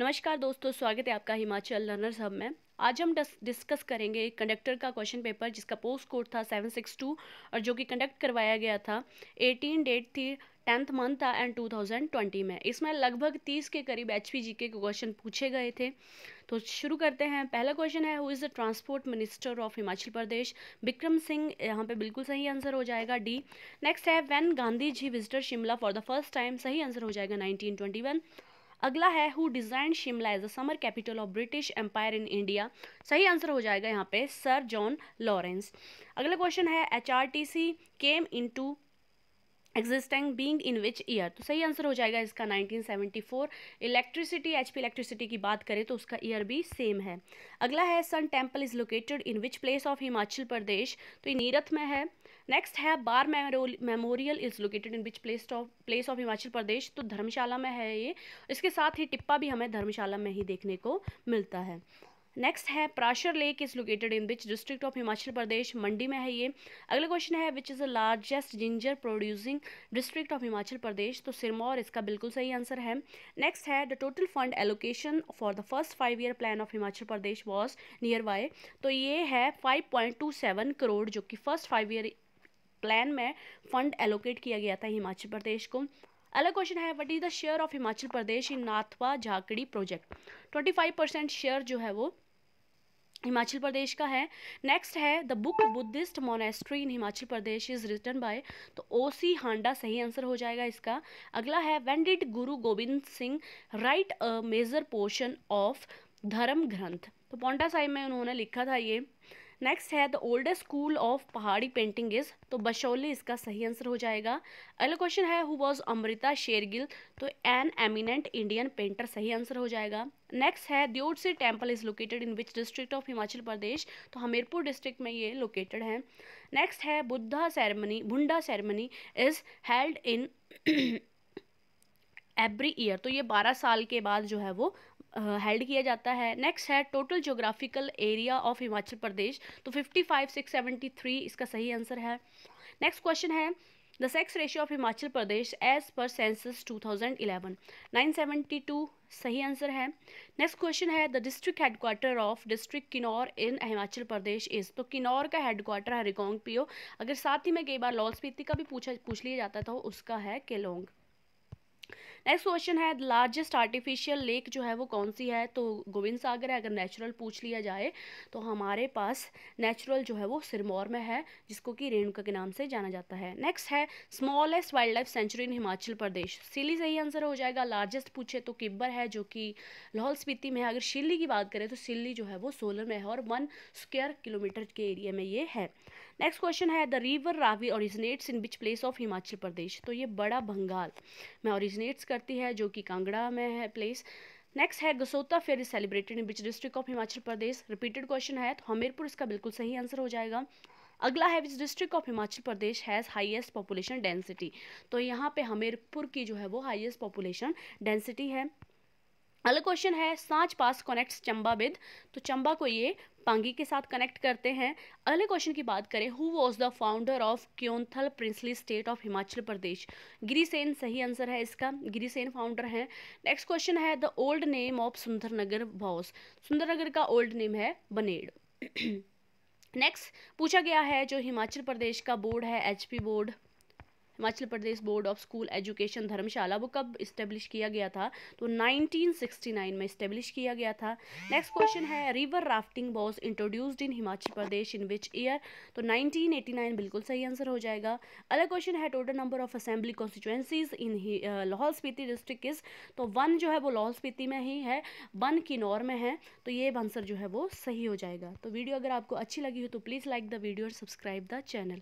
नमस्कार दोस्तों स्वागत है आपका हिमाचल लर्नर्स हब में आज हम डिस्कस करेंगे कंडक्टर का क्वेश्चन पेपर जिसका पोस्ट कोड था 762 और जो कि कंडक्ट करवाया गया था 18 डेट थी टेंथ मंथ था एंड 2020 में इसमें लगभग 30 के करीब एच पी जी के क्वेश्चन पूछे गए थे तो शुरू करते हैं पहला क्वेश्चन है who is the transport minister of Himachal Pradesh Bikram Singh यहाँ पे बिल्कुल सही आंसर हो जाएगा डी नेक्स्ट है when Gandhi ji visited Shimla for the first time सही आंसर हो जाएगा नाइनटीन अगला है who designed Shimla as a summer capital of British empire in India सही आंसर हो जाएगा यहाँ पे सर जॉन लॉरेंस अगला क्वेश्चन है H R T C came in to existing being in which year तो सही आंसर हो जाएगा इसका 1974 इलेक्ट्रिसिटी पी इलेक्ट्रिसिटी की बात करें तो उसका ईयर भी सेम है अगला है sun temple is located in which place of Himachal Pradesh तो ये नीरथ में है नेक्स्ट है war memorial is located in which place of place of Himachal Pradesh तो धर्मशाला में है ये इसके साथ ही टिप्पा भी हमें धर्मशाला में ही देखने को मिलता है नेक्स्ट है Prashar lake is located in which district of Himachal Pradesh Mandi में है ये अगला क्वेश्चन है which is the largest ginger producing district of Himachal Pradesh तो सिरमौर इसका बिल्कुल सही आंसर है नेक्स्ट है the total fund allocation for the first five year plan of Himachal Pradesh was near by तो ये है फाइव करोड़ जो कि फर्स्ट फाइव ईयर प्लान में फंड एलोकेट किया गया था हिमाचल प्रदेश को अगला क्वेश्चन है what is the share of Himachal Pradesh in Nathpa Jhakri project twenty five percent share जो है वो हिमाचल प्रदेश का है नेक्स्ट है the book Buddhist monastery in Himachal Pradesh is written by तो ओ सी हांडा सही आंसर हो जाएगा इसका अगला है when did Guru Gobind Singh write a major portion of Dharam Granth तो पौंटा साहिब में उन्होंने लिखा था ये नेक्स्ट है the oldest school of Pahari painting is तो बशौली इसका सही आंसर हो जाएगा अगला क्वेश्चन है हु वॉज अमृता शेरगिल तो एन एमिनेंट इंडियन पेंटर सही आंसर हो जाएगा नेक्स्ट है Deotsi temple is located in which district of Himachal Pradesh तो हमीरपुर डिस्ट्रिक्ट में ये लोकेटेड है नेक्स्ट है Buddha ceremony Bhunda ceremony is held in every year तो ये बारह साल के बाद जो है वो हेल्ड किया जाता है नेक्स्ट है total geographical area of Himachal Pradesh तो fifty five six seventy three इसका सही आंसर है नेक्स्ट क्वेश्चन है the sex ratio of Himachal Pradesh as per census 2011 972 सही आंसर है नेक्स्ट क्वेश्चन है the district headquarter of district Kinnaur in Himachal Pradesh is तो किन्नौर का हेडक्वार्टर है रिकोंग पीओ अगर साथ ही में कई बार लॉल स्पीति का भी पूछा पूछ लिया जाता था उसका है केलोंग नेक्स्ट क्वेश्चन है लार्जेस्ट आर्टिफिशियल लेक जो है वो कौन सी है तो गोविंद सागर है अगर नेचुरल पूछ लिया जाए तो हमारे पास नेचुरल जो है वो सिरमौर में है जिसको कि रेणुका के नाम से जाना जाता है नेक्स्ट है smallest wildlife sanctuary in Himachal Pradesh Shilli सही आंसर हो जाएगा लार्जेस्ट पूछे तो किब्बर है जो कि लाहौल स्पीति में है अगर शिल्ली की बात करें तो सिल्ली जो है वो सोलर में है और वन स्क्वेयर किलोमीटर के एरिया में ये है नेक्स्ट क्वेश्चन है the river Ravi originates in which place of Himachal Pradesh तो ये बड़ा बंगाल में ओरिजिनेट्स करती है जो कि कांगड़ा में है प्लेस नेक्स्ट है Gasota fair is celebrated in which district of Himachal Pradesh repeated question है तो हमीरपुर इसका बिल्कुल सही आंसर हो जाएगा अगला है which district of Himachal Pradesh has highest population density तो यहाँ पे हमीरपुर की जो है वो हाईएस्ट पॉपुलेशन डेंसिटी है अगला क्वेश्चन है सांच पास कनेक्ट्स चंबा विद तो चंबा को ये पांगी के साथ कनेक्ट करते हैं अगले क्वेश्चन की बात करें who was the founder of Keonthal princely state of Himachal Pradesh Girisen सही आंसर है इसका गिरीसेन फाउंडर है नेक्स्ट क्वेश्चन है the old name of Sundernagar बॉस सुंदरनगर का ओल्ड नेम है बनेड़ नेक्स्ट पूछा गया है जो हिमाचल प्रदेश का बोर्ड है HP board Himachal Pradesh board of school education Dharamshala वो कब इस्टेब्लिश किया गया था तो 1969 में इस्टेब्लिश किया गया था नेक्स्ट क्वेश्चन है river rafting was introduced in Himachal Pradesh in which year तो 1989 बिल्कुल सही आंसर हो जाएगा अगला क्वेश्चन है total number of assembly constituencies in Lahaul Spiti district किस तो वन जो है वो लाहौल स्पीति में ही है वन किन्नौर में है तो ये आंसर जो है वो सही हो जाएगा तो वीडियो अगर आपको अच्छी लगी हो तो प्लीज़ लाइक द वीडियो और सब्सक्राइब द चैनल